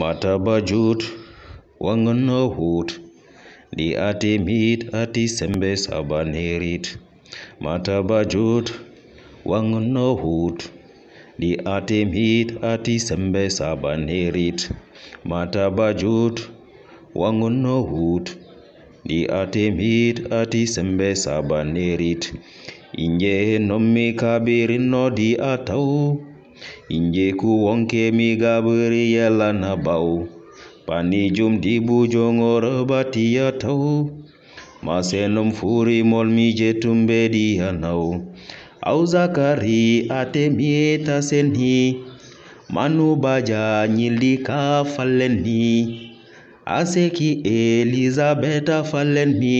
matabajut jut, wangan no hut, di ati mit ati sembe sabanerit. Mataba jut, wangan no hut, di ati mit ati sembe sabanerit. matabajut jut, wangan no hut, di ati mit ati sembe sabanerit. inye nomi kabirin no di atau. Injéku-wonké migabriel anabaw Panijum bati ya tau Masenom furimol mijetum bedianaw Auzakari atemieta seni Manubaja nyilika faleni Aseki Elizabeta faleni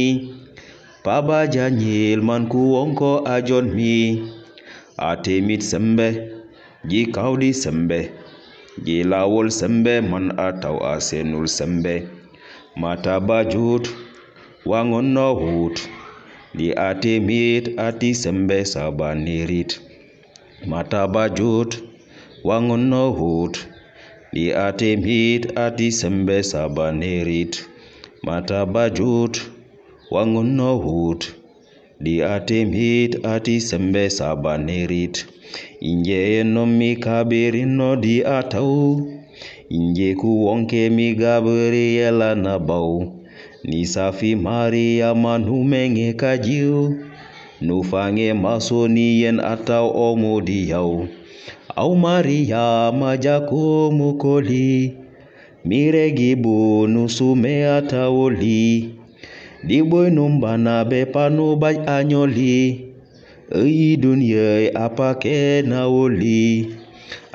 Pabaja nyil mankuwonko ajonmi Atemit sembe kaudi sembe ji lawol sembe man a taw a senul sembe mata bajut no hut di ati mit ati sembe saba nerit mata bajut no hut di ati mit ati sembe saba nerit mata bajut no hut diatimhit ati sembe sabanerit no di atau inje kuwonke migabriela na bau ni safi maria menge kajiu nufange masoniyen atau omodiau au maria majakumukoli nusume atauli Diboy numba na be panu bay anyoli. Ayi dunyay e apake na woli.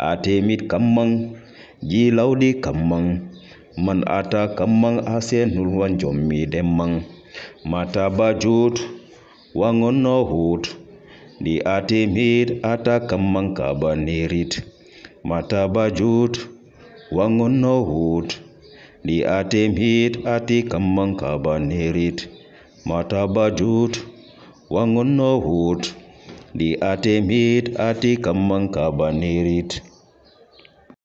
Ate mit kamang. Ji laudi kamang. Man ata kamang ase nulwan jommi demang. Mata bajut. Wangon no hut. Di ate mit ata kamang kabanirit. Mata bajut. Wangon no hut. Mata bajut. Li atemhit hit ati kamang kabanerit herit. Mata bajut no hut. Li atem hit ati kamang kabanerit